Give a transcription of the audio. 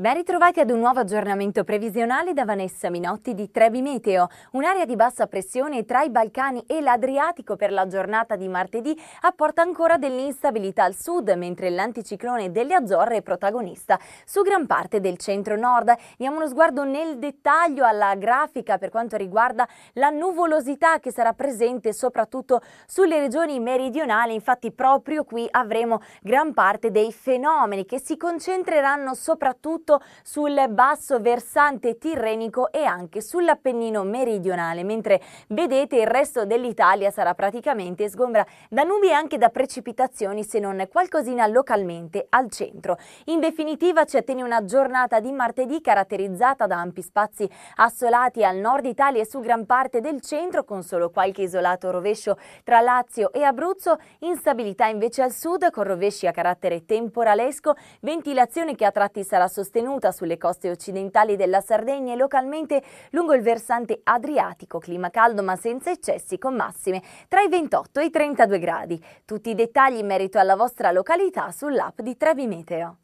Ben ritrovati ad un nuovo aggiornamento previsionale da Vanessa Minotti di Trebi Meteo. Un'area di bassa pressione tra i Balcani e l'Adriatico per la giornata di martedì apporta ancora dell'instabilità al sud, mentre l'anticiclone delle Azzorre è protagonista su gran parte del centro-nord. Diamo uno sguardo nel dettaglio alla grafica per quanto riguarda la nuvolosità che sarà presente soprattutto sulle regioni meridionali. Infatti proprio qui avremo gran parte dei fenomeni che si concentreranno soprattutto soprattutto sul basso versante tirrenico e anche sull'Appennino meridionale, mentre vedete il resto dell'Italia sarà praticamente sgombra da nubi e anche da precipitazioni se non qualcosina localmente al centro. In definitiva ci attende una giornata di martedì caratterizzata da ampi spazi assolati al nord Italia e su gran parte del centro con solo qualche isolato rovescio tra Lazio e Abruzzo, instabilità invece al sud con rovesci a carattere temporalesco, ventilazione che a tratti sarà sostenuta sostenuta sulle coste occidentali della Sardegna e localmente lungo il versante adriatico, clima caldo ma senza eccessi con massime tra i 28 e i 32 gradi. Tutti i dettagli in merito alla vostra località sull'app di Trevi Meteo.